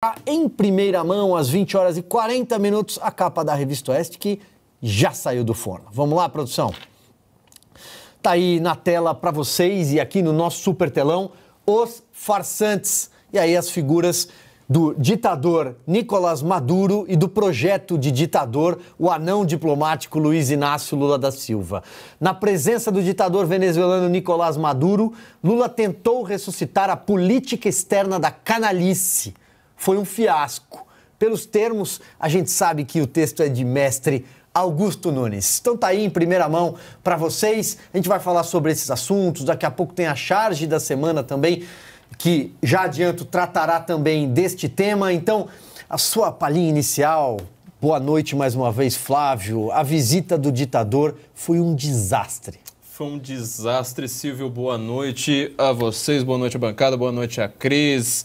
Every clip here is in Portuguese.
Tá em primeira mão, às 20 horas e 40 minutos, a capa da Revista Oeste que já saiu do forno. Vamos lá, produção? Tá aí na tela para vocês e aqui no nosso super telão, os farsantes. E aí as figuras do ditador Nicolás Maduro e do projeto de ditador, o anão diplomático Luiz Inácio Lula da Silva. Na presença do ditador venezuelano Nicolás Maduro, Lula tentou ressuscitar a política externa da canalice foi um fiasco. Pelos termos, a gente sabe que o texto é de mestre Augusto Nunes. Então tá aí em primeira mão para vocês. A gente vai falar sobre esses assuntos. Daqui a pouco tem a charge da semana também, que já adianto tratará também deste tema. Então, a sua palhinha inicial. Boa noite mais uma vez, Flávio. A visita do ditador foi um desastre. Foi um desastre, Silvio. Boa noite a vocês, boa noite, bancada, boa noite a Cris,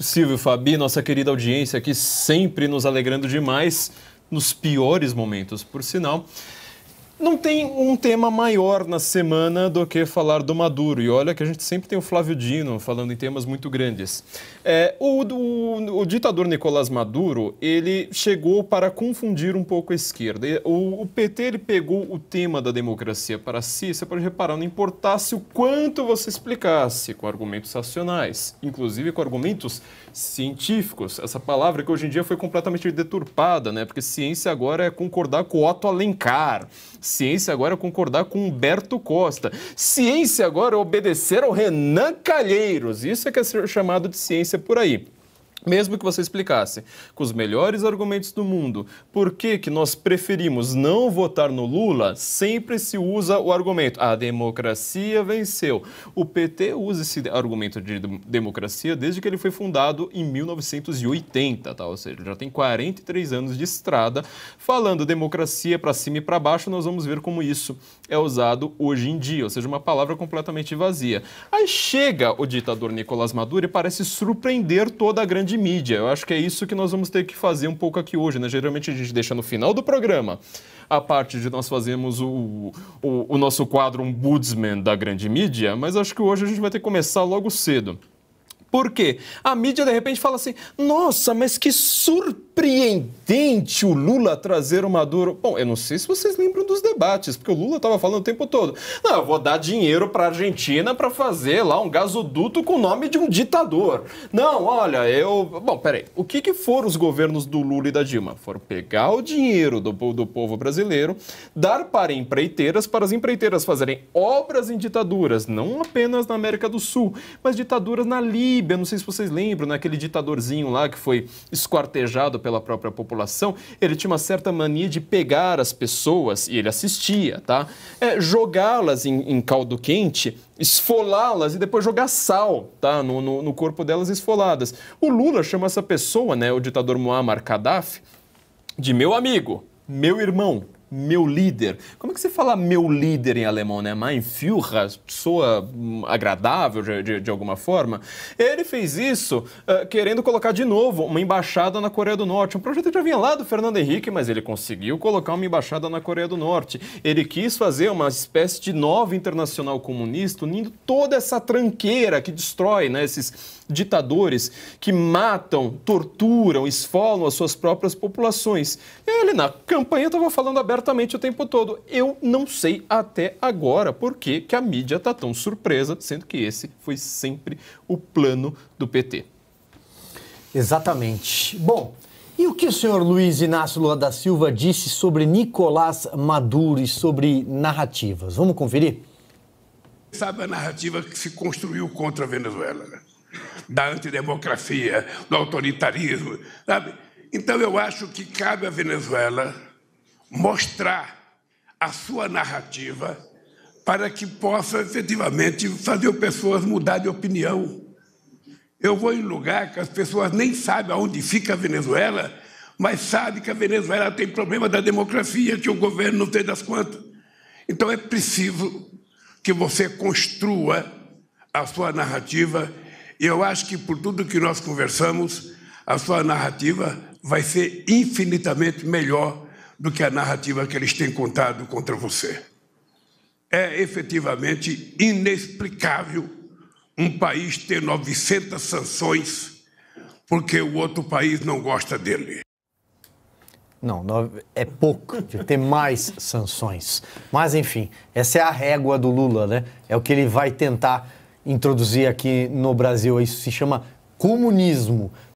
Silvio, Fabi, nossa querida audiência aqui sempre nos alegrando demais nos piores momentos, por sinal. Não tem um tema maior na semana do que falar do Maduro. E olha que a gente sempre tem o Flávio Dino falando em temas muito grandes. É, o, o, o, ditador Nicolás Maduro, ele chegou para confundir um pouco a esquerda. O, o PT ele pegou o tema da democracia para si. Você pode reparar, não importasse o quanto você explicasse com argumentos racionais, inclusive com argumentos científicos. Essa palavra que hoje em dia foi completamente deturpada, né? Porque ciência agora é concordar com o Otto Alencar Ciência agora é concordar com Humberto Costa. Ciência agora é obedecer ao Renan Calheiros. Isso é que é chamado de ciência por aí. Mesmo que você explicasse com os melhores argumentos do mundo por que, que nós preferimos não votar no Lula, sempre se usa o argumento a democracia venceu. O PT usa esse argumento de democracia desde que ele foi fundado em 1980, tá? ou seja, já tem 43 anos de estrada falando democracia para cima e para baixo. Nós vamos ver como isso é usado hoje em dia, ou seja, uma palavra completamente vazia. Aí chega o ditador Nicolás Maduro e parece surpreender toda a grande mídia. Eu acho que é isso que nós vamos ter que fazer um pouco aqui hoje, né? Geralmente a gente deixa no final do programa a parte de nós fazermos o, o, o nosso quadro Ombudsman da grande mídia, mas acho que hoje a gente vai ter que começar logo cedo. Por quê? A mídia de repente fala assim: nossa, mas que surpreendente o Lula trazer o Maduro. Bom, eu não sei se vocês lembram dos debates, porque o Lula estava falando o tempo todo: não, eu vou dar dinheiro para a Argentina para fazer lá um gasoduto com o nome de um ditador. Não, olha, eu. Bom, peraí. O que, que foram os governos do Lula e da Dilma? Foram pegar o dinheiro do, do povo brasileiro, dar para empreiteiras, para as empreiteiras fazerem obras em ditaduras, não apenas na América do Sul, mas ditaduras na Líbia Líbia, não sei se vocês lembram, naquele né? ditadorzinho lá que foi esquartejado pela própria população, ele tinha uma certa mania de pegar as pessoas, e ele assistia, tá? É, Jogá-las em, em caldo quente esfolá-las e depois jogar sal tá? No, no, no, corpo delas esfoladas. O Lula chama essa pessoa, né, o ditador Muammar Gaddafi, de meu amigo, meu irmão, meu líder. Como é que você fala meu líder em alemão, né? Mein Führer, pessoa hum, agradável de, de, de alguma forma. Ele fez isso uh, querendo colocar de novo uma embaixada na Coreia do Norte. Um projeto que já vinha lá do Fernando Henrique, mas ele conseguiu colocar uma embaixada na Coreia do Norte. Ele quis fazer uma espécie de nova internacional comunista, unindo toda essa tranqueira que destrói, né? Esses ditadores que matam, torturam, esfolam as suas próprias populações. Ele na campanha estava falando abertamente o tempo todo. Eu não sei até agora por que, que a mídia está tão surpresa, sendo que esse foi sempre o plano do PT. Exatamente. Bom, e o que o senhor Luiz Inácio Lula da Silva disse sobre Nicolás Maduro e sobre narrativas? Vamos conferir? Sabe a narrativa que se construiu contra a Venezuela? Né? da antidemocracia, do autoritarismo. Sabe? Então, eu acho que cabe à Venezuela mostrar a sua narrativa para que possa efetivamente fazer pessoas mudar de opinião. Eu vou em lugar que as pessoas nem sabem aonde fica a Venezuela, mas sabem que a Venezuela tem problema da democracia, que o governo não tem das quantas. Então é preciso que você construa a sua narrativa e eu acho que por tudo que nós conversamos, a sua narrativa vai ser infinitamente melhor do que a narrativa que eles têm contado contra você. É efetivamente inexplicável um país ter 900 sanções porque o outro país não gosta dele. Não, é pouco, de ter mais sanções. Mas, enfim, essa é a régua do Lula, né? É o que ele vai tentar introduzir aqui no Brasil. Isso se chama comunismo.